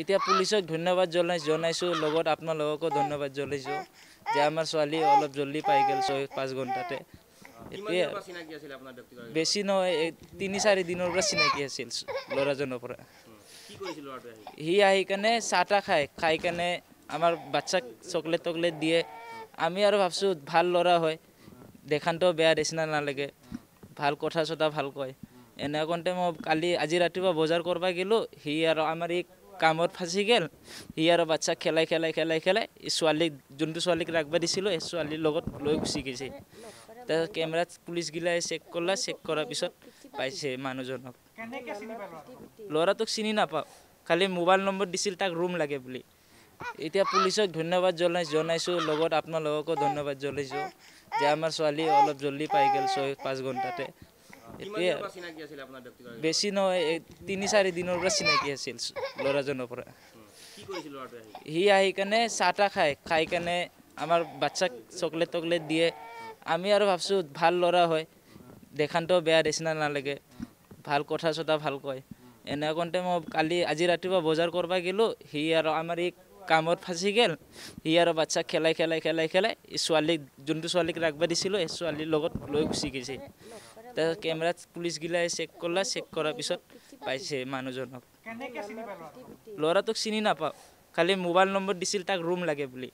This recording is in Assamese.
এতিয়া পুলিচক ধন্যবাদ জনাই জনাইছোঁ লগত আপোনালোককো ধন্যবাদ জনাইছোঁ যে আমাৰ ছোৱালী অলপ জল্দি পাই গ'ল ছয় পাঁচ ঘণ্টাতে এতিয়া বেছি নহয় তিনি চাৰি দিনৰ পৰা চিনাকি আছিল ল'ৰাজনৰ পৰা সি আহি কেনে চাহ তাহ খায় খাই কেনে আমাৰ বাচ্ছাক চকলেট টকলেট দিয়ে আমি আৰু ভাবছোঁ ভাল ল'ৰা হয় দেখানটো বেয়া নিচিনা নালাগে ভাল কথা চথা ভাল কয় এনেকুৱাতে মই কালি আজি ৰাতিপুৱা বজাৰ কৰিব গ'লোঁ সি আৰু আমাৰ এই কামত ফাঁচি গ'ল সি আৰু বাচ্ছাক খেলাই খেলাই খেলাই খেলাই ছোৱালীক যোনটো ছোৱালীক ৰাখিব দিছিলোঁ সেই ছোৱালীৰ লগত লৈ গুচি গৈছে তাৰপিছত কেমেৰাত পুলিচগিলাই চেক কৰলা চেক কৰাৰ পিছত পাইছে মানুহজনক ল'ৰাটোক চিনি নাপাওঁ খালি মোবাইল নম্বৰ দিছিল তাক ৰুম লাগে বুলি এতিয়া পুলিচক ধন্যবাদ জনাই জনাইছোঁ লগত আপোনালোককো ধন্যবাদ জনাইছোঁ যে আমাৰ ছোৱালী অলপ জল্দি পাই গ'ল ছয় পাঁচ ঘণ্টাতে এতিয়া বেছি নহয় তিনি চাৰিদিনৰ পৰা চিনাকি আছিল ল'ৰাজনৰ পৰা সি আহি কেনে চাহটা খায় খাই কেনে আমাৰ বাচ্ছাক চকলেট টকলেট দিয়ে আমি আৰু ভাবছোঁ ভাল ল'ৰা হয় দেখান্তো বেয়া নিচিনা নালাগে ভাল কথা চথা ভাল কয় এনেকুৱা মই কালি আজি ৰাতিপুৱা বজাৰ কৰিব গ'লোঁ সি আৰু আমাৰ এই কামত ফাঁচি গেল সি আৰু বাচ্ছা খেলাই খেলাই খেলাই খেলাই ছোৱালীক যোনটো ছোৱালীক ৰাখিব দিছিলোঁ সেই ছোৱালীৰ লগত লৈ গুচি গৈছে তাৰপিছত কেমেৰাত পুলিচগিলাই চেক কৰলা চেক কৰাৰ পিছত পাইছে মানুহজনক ল'ৰাটোক চিনি নাপাওঁ খালি মোবাইল নম্বৰ দিছিল তাক ৰুম লাগে বুলি